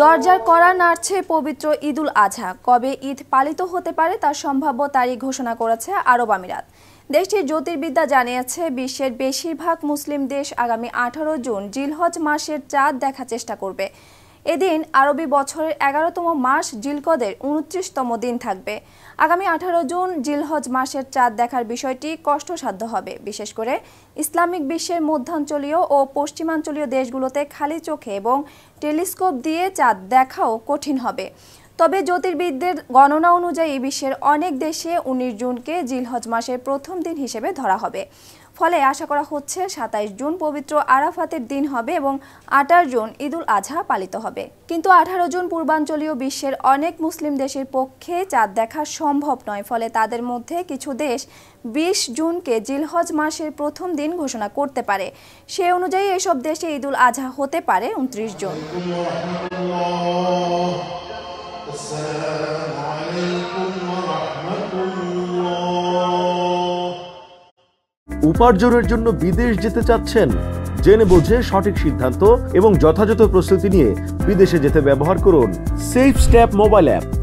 দরজার করা নাড়ছে পবিত্র ঈদুল আজহা কবে ঈদ পালিত হতে পারে তার সম্ভাব্য তারিখ ঘোষণা করেছে আরব আমিরাত দেশটির জ্যোতির্বিদ্যা জানিয়েছে বিশ্বের বেশিরভাগ মুসলিম দেশ আগামী আঠারো জুন জিলহজ মাসের চাঁদ দেখার চেষ্টা করবে এদিন আরবি বছরের এগারোতম মাস জিলকদের উনত্রিশতম দিন থাকবে আগামী আঠারো জুন জিলহজ মাসের চাঁদ দেখার বিষয়টি কষ্টসাধ্য হবে বিশেষ করে ইসলামিক বিশ্বের মধ্যাঞ্চলীয় ও পশ্চিমাঞ্চলীয় দেশগুলোতে খালি চোখে এবং টেলিস্কোপ দিয়ে চাঁদ দেখাও কঠিন হবে তবে জ্যোতির্বিদদের গণনা অনুযায়ী বিশ্বের অনেক দেশে উনিশ জুনকে জিলহজ মাসের প্রথম দিন হিসেবে ধরা হবে ফলে আশা করা হচ্ছে সাতাইশ জুন পবিত্র আরাফাতের দিন হবে এবং আঠাশ জুন ঈদুল আজহা পালিত হবে কিন্তু আঠারো জুন পূর্বাঞ্চলীয় বিশ্বের অনেক মুসলিম দেশের পক্ষে চাঁদ দেখা সম্ভব নয় ফলে তাদের মধ্যে কিছু দেশ বিশ জুনকে জিলহজ মাসের প্রথম দিন ঘোষণা করতে পারে সে অনুযায়ী এসব দেশে ঈদুল আজহা হতে পারে উনত্রিশ জুন উপার্জনের জন্য বিদেশ যেতে চাচ্ছেন জেনে বোঝে সঠিক সিদ্ধান্ত এবং যথাযথ প্রস্তুতি নিয়ে বিদেশে যেতে ব্যবহার করুন সেফ স্ট্যাপ মোবাইল অ্যাপ